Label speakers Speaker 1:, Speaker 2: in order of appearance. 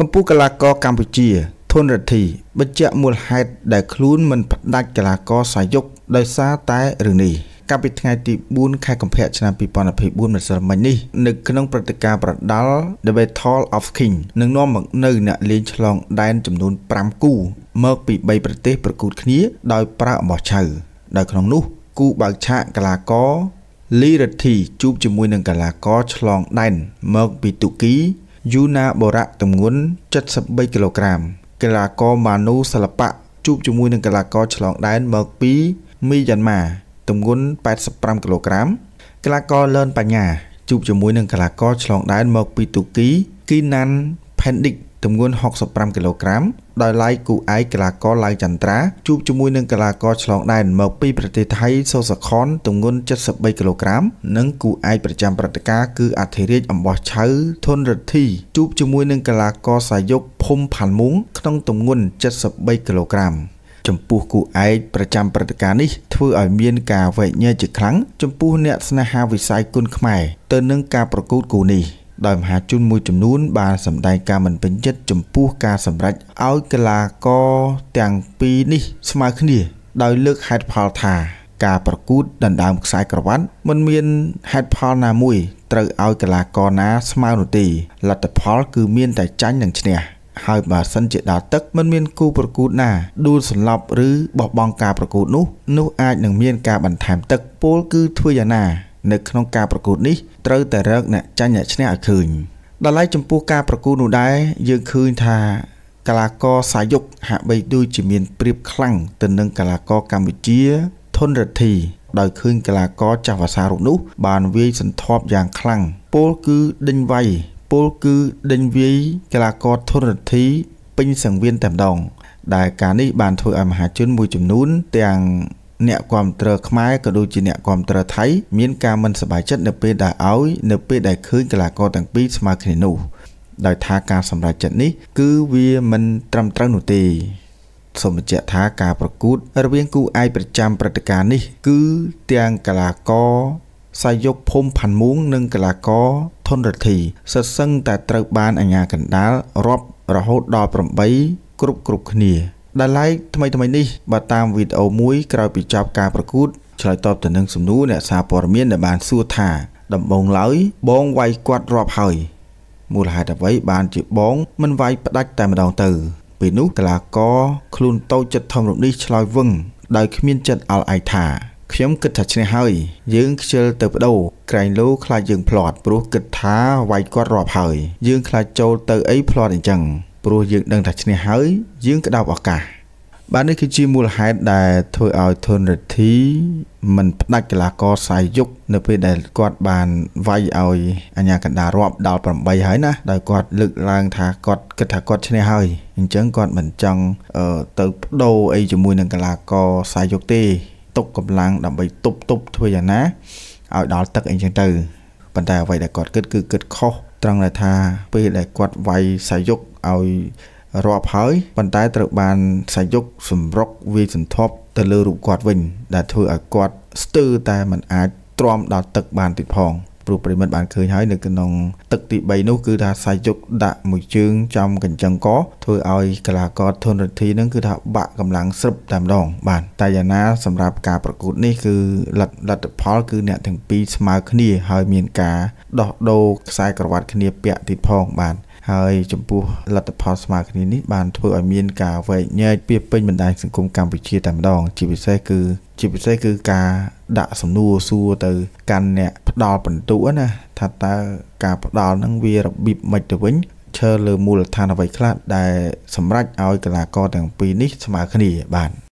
Speaker 1: កម្ពុជាកីឡាករកម្ពុជាធនរទ្ធីបញ្ជាក់មូលហេតុដែលខ្លួនមិនផ្ដាច់កីឡាករសាយុគដោយសារតែរឿងនេះកាលពីថ្ងៃទី4ខែកុម្ភៈឆ្នាំ2024ម្សិលមិញនេះនៅក្នុងព្រឹត្តិការណ៍ប្រដាល់ The Battle of King នឹងនាំមកនៅអ្នកលេងឆ្លងដែនចំនួន5គូមកពី3ប្រទេស ប្រកួតគ្នា ដោយប្រើអំបោះឆៅដោយក្នុងនោះគូបើកឆាកកីឡាករលីរទ្ធីជួបជាមួយនឹងកីឡាករឆ្លងដែនមកពីទូគីយូណាបូរៈទម្ងន់73គីឡូក្រាមកីឡាករម៉ានូសិល្បៈជួបជាមួយនឹងកីឡាករឆ្លងដែនមកពី មីយ៉ាន់ម៉ាទម្ងន់85គីឡូក្រាមកីឡាករលឿនបញ្ញាជួបជាមួយនឹងកីឡាករឆ្លងដែនមកពីទូគី គីណាន់ផេនឌិកទម្ងន់65គីឡូក្រាមដោយឡែកគូឯកកីឡាករឡៅចន្ទ្រា ជួបជាមួយនឹងកីឡាករឆ្លងដែនមកពីប្រទេសថៃសូសាខុនទម្ងន់73គីឡូក្រាមនិងគូឯកប្រចាំព្រឹត្តិការណ៍គឺ អធិរាជអំបោះឆៅធុនរិទ្ធីជួបជាមួយនឹងកីឡាករសាយុកភូមិផាន់មុងក្នុងទម្ងន់73គីឡូក្រាមចំពោះគូឯកប្រចាំព្រឹត្តិការណ៍នេះធ្វើឲ្យមានការវែកញែកជាខ្លាំងចំពោះអ្នកស្នេហាវិស័យគុនខ្មែរទៅនឹងការប្រកួតគូនេះ។ដោយមហាជនមួយចំនួន បានសម្ដែងការមិនពេញចិត្តចំពោះការសម្រេចឲ្យកីឡាករទាំងពីរនេះស្មើគ្នាដោយលើកហេតុផលថាការប្រកួតដណ្ដើមខ្សែក្រវ៉ាត់មិនមាន ហេតុផលណាមួយ ត្រូវឲ្យកីឡាករណាស្មើនោះទេលទ្ធផលគឺមានតែចាញ់និងឈ្នះហើយបើសិនជាដល់ទឹកមិនមានគូប្រកួត ណាដួលសន្លប់ឬបោះបង់ការប្រកួត នោះនោះអាចនឹងមានការបន្ថែមទឹកពោលគឺធ្វើយ៉ាងណានៅក្នុងការប្រកួតនេះត្រូវតែរកអ្នកចាញ់អ្នកឈ្នះឲ្យឃើញដល់ឡែកចំពោះការប្រកួតនោះដែរយើងឃើញថាកីឡាករសាយុកហាក់បីដូចជាមានប្រៀបខ្លាំងទៅនឹងកីឡាករកម្ពុជាធនរិទ្ធីដោយឃើញកីឡាករចាស់វសារូបនោះបានវាយសន្ធាប់យ៉ាងខ្លាំងពលគឺដេញវាយពលគឺដេញវាយកីឡាករធនរិទ្ធីពេញសង្វៀនតែម្ដង ដែលការនេះបានធ្វើឲ្យមហាជនមួយចំនួនទាំងអ្នកគ្រប់គ្រងខ្មែរក៏ដូចជាអ្នកគ្រប់គ្រងថៃមានការមិនសប្បាយចិត្តនៅពេលដែលឲ្យនៅពេលដែលឃើញកីឡាករទាំងពីរស្មើគ្នានោះដោយថាការសម្រេចចិត្តនេះគឺវាមិនត្រឹមត្រូវនោះទេសូមបញ្ជាក់ថាការប្រកួតរវាងគូឯកប្រចាំព្រឹត្តិការណ៍នេះ គឺទាំងកីឡាករសាយុកភូមិផាន់មួងនិងកីឡាករធនរទ្ធីសិតសឹងតែត្រូវបានអាជ្ញាកណ្ដាលរាប់រហូតដល់8គ្រប់គ្រប់គ្នាដែលឡែកថ្មីថ្មីនេះបាទតាមវីដេអូមួយក្រោយពីចប់ការប្រកួត ឆ្លើយតបទៅនឹងសំណួរអ្នកសារព័ត៌មានដែលបានសួរថាដំបងឡើយ បងវាយគាត់រាប់ហើយមូលហេតុអ្វីបានជាបងមិនវាយផ្ដាច់តែម្ដងទៅពេលនោះកីឡាករខ្លួនតូចចិត្តធំរំនេះឆ្លើយវឹងដោយគ្មានចិត្តអល់អាយថាខ្ញុំគិតថាឈ្នះហើយយើងខ្ជិលទៅបដូរក្រែងលោខ្លាចយើងផ្លាត់ព្រោះគិតថាវាយគាត់រាប់ហើយយើង ខ្លាចចូលទៅអីផ្លាត់អញ្ចឹងព្រោះយើងដឹងថាឈ្នះហើយយើងក្តោបឱកាសបាទនេះគឺជាមូលហេតុដែលធ្វើឲ្យធនរិទ្ធីមិនផ្ដាច់កីឡាករសាយយុគនៅពេលដែលគាត់បានវាយឲ្យអាញាកណ្ដារាប់ដល់8ហើយណាដោយគាត់លើកឡើង ថាគាត់គិតថាគាត់ឈ្នះហើយ អញ្ចឹងគាត់មិនចង់ទៅបដូរអីជាមួយ នឹងកីឡាករសាយយុគទេទុកកម្លាំងដើម្បីទប់ទប់ធ្វើយ៉ាងណាឲ្យដល់ទឹកអីចឹងទៅប៉ុន្តែអ្វីដែលគាត់គិតគឺគិតខុសត្រង់ដែលថាពេលដែលគាត់វាយសាយុកឲ្យរាប់ហើយប៉ុន្តែត្រូវបានសាយុកសម្រុកវាយសន្ធប់ទៅលើរូបគាត់វិញដែលធ្វើឲ្យគាត់ស្ទើរតែមិនអាចទ្រាំដល់ទឹកបានទៀតផងព្រោះប្រិមិត្តបានឃើញហើយនៅក្នុងទឹកទី3នោះគឺថាសាយជុកដាក់មួយជើងចំកញ្ចឹងកធ្វើឲ្យកីឡាករធនរិទ្ធីនឹងគឺថាបាក់កម្លាំងស្រឹបតែម្ដង បាទតែយ៉ាងណាសម្រាប់ការប្រកួតនេះគឺលទ្ធលទ្ធផល គឺ អ្នកទាំងពីរស្មើគ្នា ហើយមានការដោះដូរខ្សែក្រវ៉ាត់គ្នាពាក់ទៀតផងបាទហើយចំពោះលទ្ធផលស្មើគ្នានេះបានធ្វើឲ្យមានការវែកញែកពីពេញបណ្ដាញសង្គមកម្ពុជាតែម្ដងជាពិសេសគឺ ជាពិសេសគឺការដាក់សំណួរសួរទៅកាន់អ្នកផ្ដាល់បន្ទូណាថាតើការផ្ដាល់នឹងវារបៀបម៉េចទៅវិញឈើលើមូលដ្ឋានអ្វីខ្លះដែលសម្រាប់ឲ្យកីឡាករទាំងពីរនេះស្មើគ្នា បាទ